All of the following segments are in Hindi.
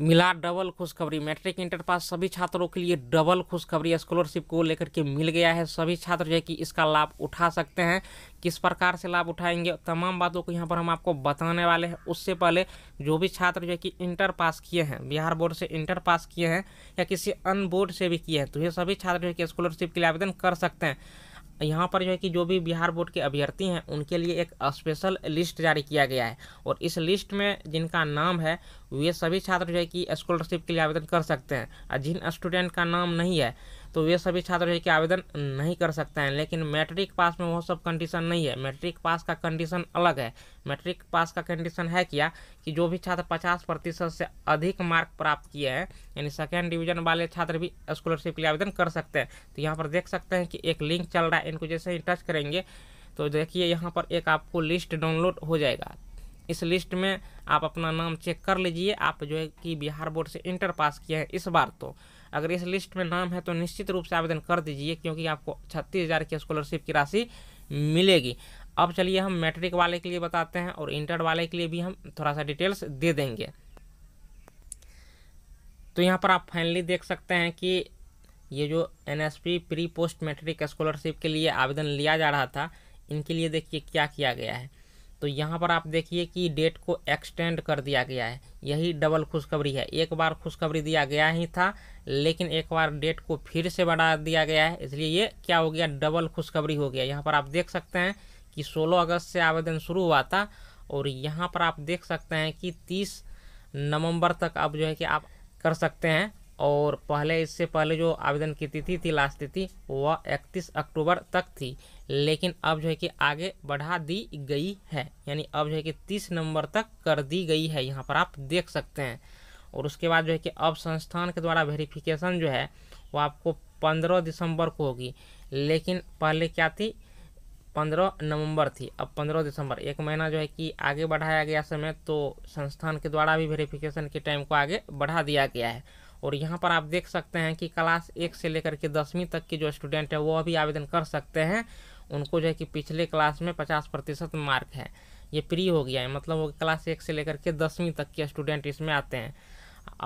मिला डबल खुशखबरी मैट्रिक इंटर पास सभी छात्रों के लिए डबल खुशखबरी स्कॉलरशिप को लेकर के मिल गया है सभी छात्र जो है कि इसका लाभ उठा सकते हैं किस प्रकार से लाभ उठाएंगे तमाम बातों को यहाँ पर हम आपको बताने वाले हैं उससे पहले जो भी छात्र जो है कि इंटर पास किए हैं बिहार बोर्ड से इंटर पास किए हैं या किसी अन्य बोर्ड से भी किए हैं तो ये सभी छात्र जो है कि स्कॉलरशिप के लिए आवेदन कर सकते हैं यहाँ पर जो है कि जो भी बिहार बोर्ड के अभ्यर्थी हैं उनके लिए एक स्पेशल लिस्ट जारी किया गया है और इस लिस्ट में जिनका नाम है वे सभी छात्र जो है कि स्कॉलरशिप के लिए आवेदन कर सकते हैं और जिन स्टूडेंट का नाम नहीं है तो वे सभी छात्र है कि आवेदन नहीं कर सकते हैं लेकिन मैट्रिक पास में वो सब कंडीशन नहीं है मैट्रिक पास का कंडीशन अलग है मैट्रिक पास का कंडीशन है क्या कि जो भी छात्र पचास प्रतिशत से अधिक मार्क प्राप्त किए हैं यानी सेकेंड डिवीजन वाले छात्र भी स्कॉलरशिप के लिए आवेदन कर सकते हैं तो यहाँ पर देख सकते हैं कि एक लिंक चल रहा है इनको जैसे ही टच करेंगे तो देखिए यहाँ पर एक आपको लिस्ट डाउनलोड हो जाएगा इस लिस्ट में आप अपना नाम चेक कर लीजिए आप जो है कि बिहार बोर्ड से इंटर पास किए हैं इस बार तो अगर इस लिस्ट में नाम है तो निश्चित रूप से आवेदन कर दीजिए क्योंकि आपको छत्तीस हज़ार की स्कॉलरशिप की राशि मिलेगी अब चलिए हम मैट्रिक वाले के लिए बताते हैं और इंटर वाले के लिए भी हम थोड़ा सा डिटेल्स दे देंगे तो यहाँ पर आप फाइनली देख सकते हैं कि ये जो एन प्री पोस्ट मैट्रिक स्कॉलरशिप के लिए आवेदन लिया जा रहा था इनके लिए देखिए क्या किया गया है तो यहाँ पर आप देखिए कि डेट को एक्सटेंड कर दिया गया है यही डबल खुशखबरी है एक बार खुशखबरी दिया गया ही था लेकिन एक बार डेट को फिर से बढ़ा दिया गया है इसलिए ये क्या हो गया डबल खुशखबरी हो गया यहाँ पर आप देख सकते हैं कि 16 अगस्त से आवेदन शुरू हुआ था और यहाँ पर आप देख सकते हैं कि तीस नवम्बर तक अब जो है कि आप कर सकते हैं और पहले इससे पहले जो आवेदन की तिथि थी लास्ट तिथि वह 31 अक्टूबर तक थी लेकिन अब जो है कि आगे बढ़ा दी गई है यानी अब जो है कि तीस नंबर तक कर दी गई है यहाँ पर आप देख सकते हैं और उसके बाद जो है कि अब संस्थान के द्वारा वेरिफिकेशन जो है वो आपको पंद्रह दिसंबर को होगी लेकिन पहले क्या थी पंद्रह नवंबर थी अब पंद्रह दिसंबर एक महीना जो है कि आगे बढ़ाया गया समय तो संस्थान के द्वारा भी वेरिफिकेशन के टाइम को आगे बढ़ा दिया गया है और यहाँ पर आप देख सकते हैं कि क्लास एक से लेकर के दसवीं तक के जो स्टूडेंट हैं वो अभी आवेदन कर सकते हैं उनको जो है कि पिछले क्लास में पचास प्रतिशत मार्क है ये प्री हो गया है मतलब वो क्लास एक से लेकर के दसवीं तक के स्टूडेंट इसमें आते हैं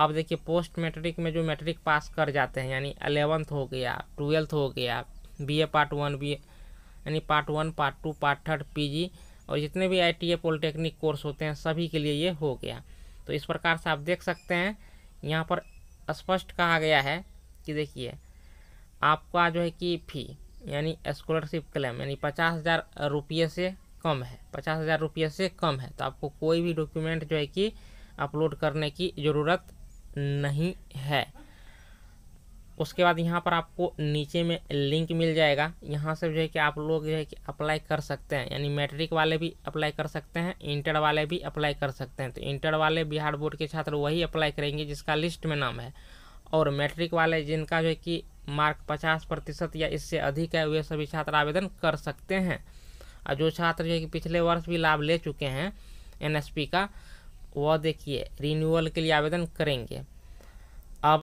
अब देखिए पोस्ट मैट्रिक में जो मैट्रिक पास कर जाते हैं यानी अलेवंथ हो गया ट्वेल्थ हो गया B A part one B यानी part one part two part third P और जितने भी आई पॉलिटेक्निक कोर्स होते हैं सभी के लिए ये हो गया तो इस प्रकार से आप देख सकते हैं यहाँ पर स्पष्ट कहा गया है कि देखिए आपका जो है कि फी यानी स्कॉलरशिप क्लेम यानी पचास हज़ार रुपये से कम है पचास हज़ार रुपये से कम है तो आपको कोई भी डॉक्यूमेंट जो है कि अपलोड करने की ज़रूरत नहीं है उसके बाद यहाँ पर आपको नीचे में लिंक मिल जाएगा यहाँ से जो है कि आप लोग जो है कि अप्लाई कर सकते हैं यानी मैट्रिक वाले भी अप्लाई कर सकते हैं इंटर वाले भी अप्लाई कर सकते हैं तो इंटर वाले बिहार बोर्ड के छात्र वही अप्लाई करेंगे जिसका लिस्ट में नाम है और मैट्रिक वाले जिनका जो है कि मार्क पचास प्रतिशत या इससे अधिक है वे सभी छात्र आवेदन कर सकते हैं और जो छात्र जो है कि पिछले वर्ष भी लाभ ले चुके हैं एनएसपी का वह देखिए रिन्यूअल के लिए आवेदन करेंगे